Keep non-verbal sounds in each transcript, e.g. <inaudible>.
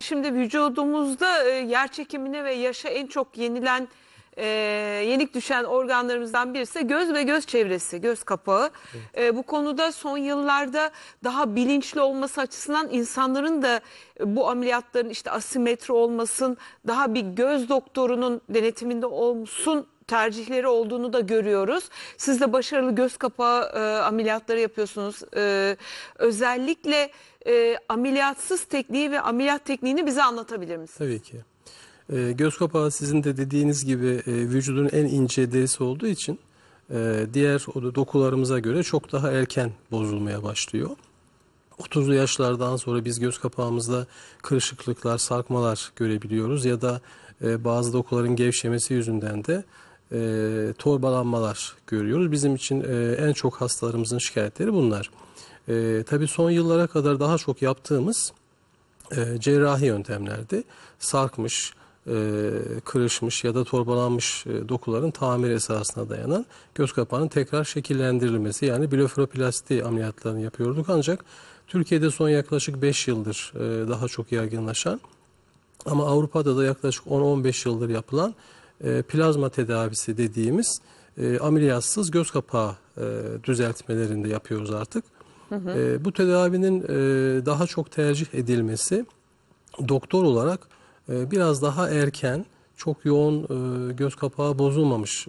Şimdi vücudumuzda e, yer çekimine ve yaşa en çok yenilen e, yenik düşen organlarımızdan birisi göz ve göz çevresi, göz kapağı. Evet. E, bu konuda son yıllarda daha bilinçli olması açısından insanların da e, bu ameliyatların işte asimetri olmasın, daha bir göz doktorunun denetiminde olsun tercihleri olduğunu da görüyoruz. Siz de başarılı göz kapağı e, ameliyatları yapıyorsunuz. E, özellikle e, ameliyatsız tekniği ve ameliyat tekniğini bize anlatabilir misiniz? Tabii ki. E, göz kapağı sizin de dediğiniz gibi e, vücudun en ince derisi olduğu için e, diğer dokularımıza göre çok daha erken bozulmaya başlıyor. 30'lu yaşlardan sonra biz göz kapağımızda kırışıklıklar, sarkmalar görebiliyoruz ya da e, bazı dokuların gevşemesi yüzünden de e, torbalanmalar görüyoruz. Bizim için e, en çok hastalarımızın şikayetleri bunlar. E, tabii son yıllara kadar daha çok yaptığımız e, cerrahi yöntemlerdi. Sarkmış, e, kırışmış ya da torbalanmış e, dokuların tamir esasına dayanan göz kapağının tekrar şekillendirilmesi yani blefaroplasti ameliyatlarını yapıyorduk ancak Türkiye'de son yaklaşık 5 yıldır e, daha çok yaygınlaşan ama Avrupa'da da yaklaşık 10-15 yıldır yapılan e, plazma tedavisi dediğimiz e, ameliyatsız göz kapağı e, düzeltmelerinde yapıyoruz artık. Hı hı. bu tedavinin daha çok tercih edilmesi doktor olarak biraz daha erken çok yoğun göz kapağı bozulmamış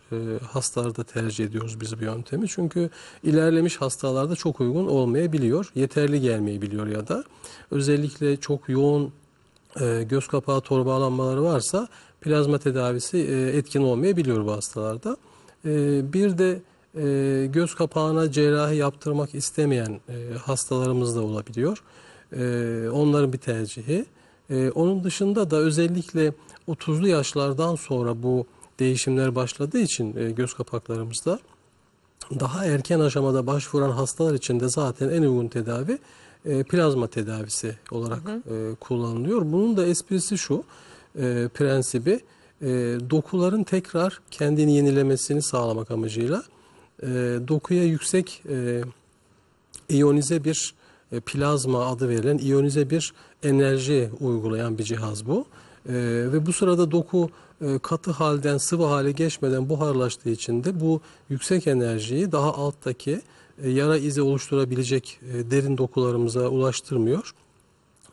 hastalarda tercih ediyoruz biz bu yöntemi. Çünkü ilerlemiş hastalarda çok uygun olmayabiliyor. Yeterli gelmeyebiliyor ya da özellikle çok yoğun göz kapağı torbalanmaları varsa plazma tedavisi e, etkin olmayabiliyor bu hastalarda. E, bir de e, göz kapağına cerrahi yaptırmak istemeyen hastalarımız da olabiliyor. onların bir tercihi. onun dışında da özellikle 30'lu yaşlardan sonra bu değişimler başladığı için göz kapaklarımızda daha erken aşamada başvuran hastalar için de zaten en uygun tedavi plazma tedavisi olarak hı hı. kullanılıyor. Bunun da esprisi şu e, prensibi e, dokuların tekrar kendini yenilemesini sağlamak amacıyla e, dokuya yüksek e, iyonize bir e, plazma adı verilen iyonize bir enerji uygulayan bir cihaz bu. E, ve bu sırada doku e, katı halden sıvı hale geçmeden buharlaştığı için de bu yüksek enerjiyi daha alttaki e, yara izi oluşturabilecek e, derin dokularımıza ulaştırmıyor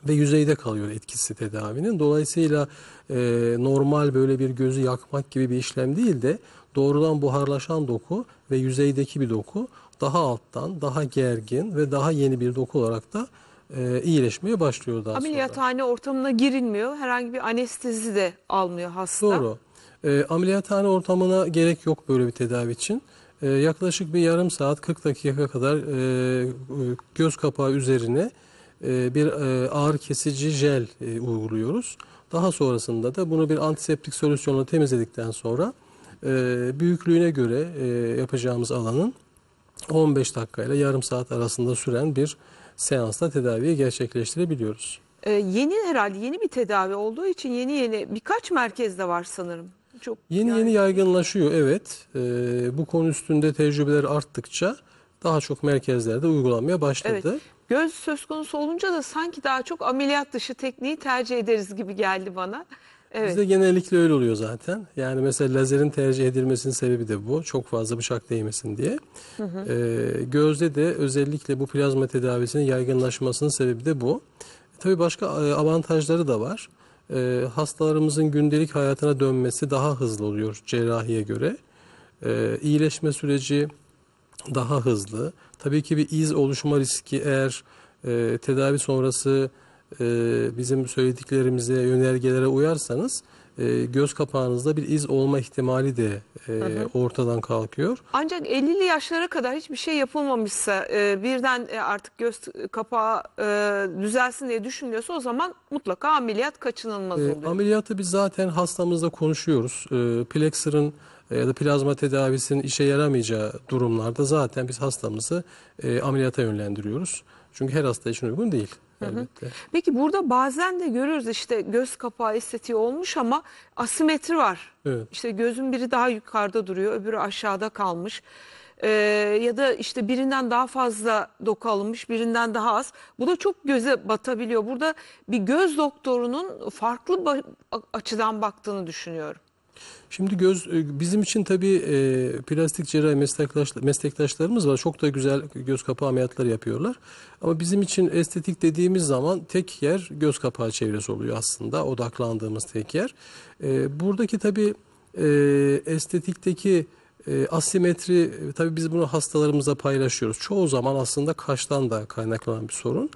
ve yüzeyde kalıyor etkisi tedavinin. Dolayısıyla e, normal böyle bir gözü yakmak gibi bir işlem değil de doğrudan buharlaşan doku ve yüzeydeki bir doku daha alttan, daha gergin ve daha yeni bir doku olarak da e, iyileşmeye başlıyor daha Ameliyathane sonra. ortamına girilmiyor. Herhangi bir anestezi de almıyor hasta. Doğru. E, ameliyathane ortamına gerek yok böyle bir tedavi için. E, yaklaşık bir yarım saat 40 dakika kadar e, e, göz kapağı üzerine e, bir e, ağır kesici jel e, uyguluyoruz. Daha sonrasında da bunu bir antiseptik solüsyonla temizledikten sonra büyüklüğüne göre yapacağımız alanın 15 dakika ile yarım saat arasında süren bir seansla tedaviyi gerçekleştirebiliyoruz. Ee, yeni herhalde yeni bir tedavi olduğu için yeni yeni birkaç merkezde var sanırım. Çok yeni yani... yeni yaygınlaşıyor evet. Ee, bu konu üstünde tecrübeler arttıkça daha çok merkezlerde uygulanmaya başladı. Evet. Göz söz konusu olunca da sanki daha çok ameliyat dışı tekniği tercih ederiz gibi geldi bana. Evet. Bizde genellikle öyle oluyor zaten. Yani mesela lazerin tercih edilmesinin sebebi de bu. Çok fazla bıçak değmesin diye. Hı hı. Ee, gözde de özellikle bu plazma tedavisinin yaygınlaşmasının sebebi de bu. E, tabii başka e, avantajları da var. Ee, hastalarımızın gündelik hayatına dönmesi daha hızlı oluyor cerrahiye göre. Ee, iyileşme süreci daha hızlı, Tabii ki bir iz oluşma riski eğer e, tedavi sonrası e, bizim söylediklerimize, yönergelere uyarsanız e, göz kapağınızda bir iz olma ihtimali de e, hı hı. ortadan kalkıyor. Ancak 50'li yaşlara kadar hiçbir şey yapılmamışsa e, birden e, artık göz kapağı e, düzelsin diye düşünülüyorsa o zaman mutlaka ameliyat kaçınılmaz e, oluyor. E, ameliyatı biz zaten hastamızla konuşuyoruz. E, Plexer'ın e, ya da plazma tedavisinin işe yaramayacağı durumlarda zaten biz hastamızı e, ameliyata yönlendiriyoruz. Çünkü her hasta için uygun değil. Elbette. Peki burada bazen de görüyoruz işte göz kapağı estetiği olmuş ama asimetri var. Evet. İşte gözün biri daha yukarıda duruyor öbürü aşağıda kalmış. Ee, ya da işte birinden daha fazla doku alınmış birinden daha az. Bu da çok göze batabiliyor. Burada bir göz doktorunun farklı açıdan baktığını düşünüyorum. Şimdi göz e, bizim için tabii e, plastik cerrahi meslektaş, meslektaşlarımız var. Çok da güzel göz kapağı ameliyatları yapıyorlar. Ama bizim için estetik dediğimiz zaman tek yer göz kapağı çevresi oluyor aslında. Odaklandığımız tek yer. E, buradaki tabii estetikteki asimetri tabii biz bunu hastalarımıza paylaşıyoruz. Çoğu zaman aslında kaştan da kaynaklanan bir sorun.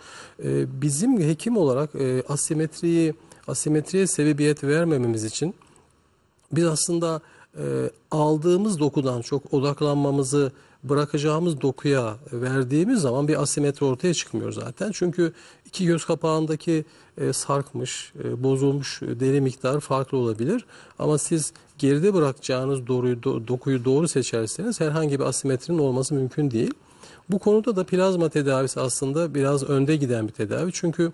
bizim hekim olarak asimetriyi asimetriye sebebiyet vermememiz için biz aslında e, aldığımız dokudan çok odaklanmamızı bırakacağımız dokuya verdiğimiz zaman bir asimetri ortaya çıkmıyor zaten. Çünkü iki göz kapağındaki e, sarkmış, e, bozulmuş e, deri miktarı farklı olabilir. Ama siz geride bırakacağınız doğruyu, do, dokuyu doğru seçerseniz herhangi bir asimetrinin olması mümkün değil. Bu konuda da plazma tedavisi aslında biraz önde giden bir tedavi. Çünkü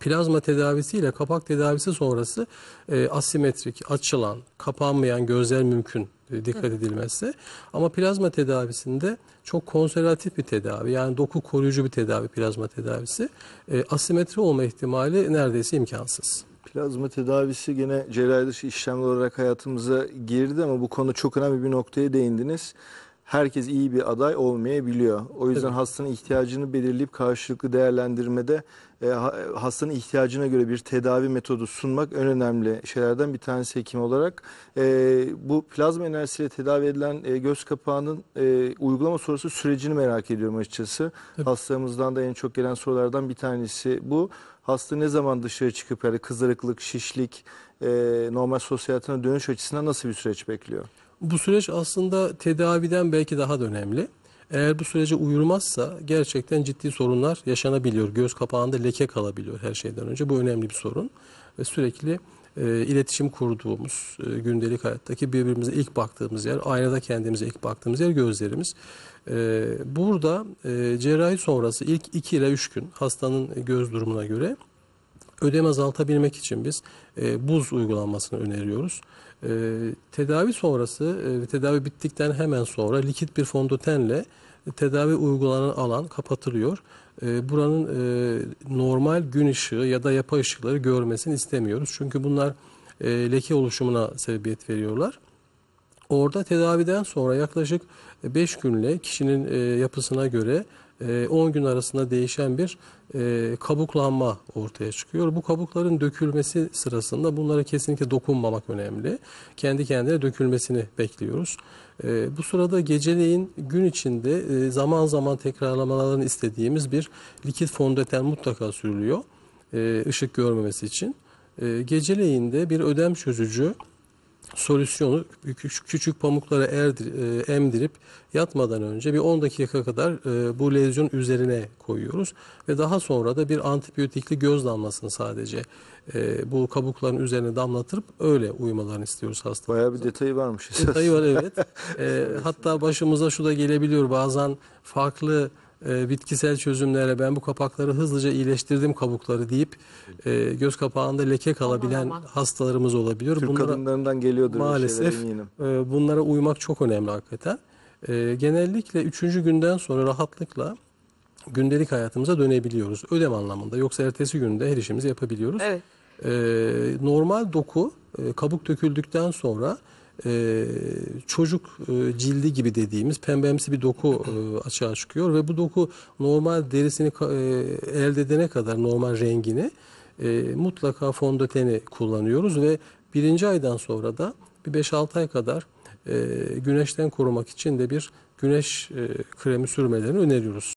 plazma tedavisiyle kapak tedavisi sonrası e, asimetrik, açılan, kapanmayan gözler mümkün e, dikkat edilmezse. Ama plazma tedavisinde çok konservatif bir tedavi yani doku koruyucu bir tedavi plazma tedavisi. E, asimetri olma ihtimali neredeyse imkansız. Plazma tedavisi gene cerrahi dışı işlemler olarak hayatımıza girdi ama bu konu çok önemli bir noktaya değindiniz herkes iyi bir aday olmayabiliyor. O yüzden evet. hastanın ihtiyacını belirleyip karşılıklı değerlendirmede e, e, hastanın ihtiyacına göre bir tedavi metodu sunmak en önemli şeylerden bir tanesi hekim olarak. E, bu plazma enerjisiyle tedavi edilen e, göz kapağının e, uygulama sonrası sürecini merak ediyorum açıkçası. Evet. Hastamızdan da en çok gelen sorulardan bir tanesi bu. Hasta ne zaman dışarı çıkıp yani kızarıklık, şişlik, e, normal sosyal hayatına dönüş açısından nasıl bir süreç bekliyor? Bu süreç aslında tedaviden belki daha da önemli. Eğer bu sürece uyulmazsa gerçekten ciddi sorunlar yaşanabiliyor. Göz kapağında leke kalabiliyor her şeyden önce. Bu önemli bir sorun. Ve sürekli e, iletişim kurduğumuz e, gündelik hayattaki birbirimize ilk baktığımız yer, aynada kendimize ilk baktığımız yer gözlerimiz. E, burada e, cerrahi sonrası ilk 2 ile 3 gün hastanın göz durumuna göre ödem azaltabilmek için biz e, buz uygulanmasını öneriyoruz. E, tedavi sonrası e, ve tedavi bittikten hemen sonra likit bir fondötenle tedavi uygulanan alan kapatılıyor. E, buranın e, normal gün ışığı ya da yapay ışıkları görmesini istemiyoruz. Çünkü bunlar e, leke oluşumuna sebebiyet veriyorlar. Orada tedaviden sonra yaklaşık 5 e, günle kişinin e, yapısına göre 10 e, gün arasında değişen bir e, kabuklanma ortaya çıkıyor. Bu kabukların dökülmesi sırasında bunlara kesinlikle dokunmamak önemli. Kendi kendine dökülmesini bekliyoruz. E, bu sırada geceleyin gün içinde zaman zaman tekrarlamalarını istediğimiz bir likit fondöten mutlaka sürülüyor. Işık görmemesi için. Geceleyin de bir ödem çözücü solüsyonu küçük, küçük pamuklara erdir, e, emdirip yatmadan önce bir 10 dakika kadar e, bu lezyon üzerine koyuyoruz. Ve daha sonra da bir antibiyotikli göz damlasını sadece e, bu kabukların üzerine damlatırıp öyle uyumalarını istiyoruz hastalarımızın. Bayağı bir detayı varmış. Detayı var evet. <laughs> e, hatta başımıza şu da gelebiliyor bazen farklı e, bitkisel çözümlere ben bu kapakları hızlıca iyileştirdim kabukları deyip e, göz kapağında leke kalabilen aman, aman. hastalarımız olabiliyor. Türk bunlara, kadınlarından geliyordur. Maalesef e, bunlara uymak çok önemli hakikaten. E, genellikle üçüncü günden sonra rahatlıkla gündelik hayatımıza dönebiliyoruz. Ödem anlamında yoksa ertesi günde her işimizi yapabiliyoruz. Evet. normal doku kabuk döküldükten sonra e, çocuk e, cildi gibi dediğimiz pembemsi bir doku e, açığa çıkıyor ve bu doku normal derisini e, elde edene kadar normal rengini e, mutlaka fondöteni kullanıyoruz ve birinci aydan sonra da bir 5-6 ay kadar e, güneşten korumak için de bir güneş e, kremi sürmelerini öneriyoruz.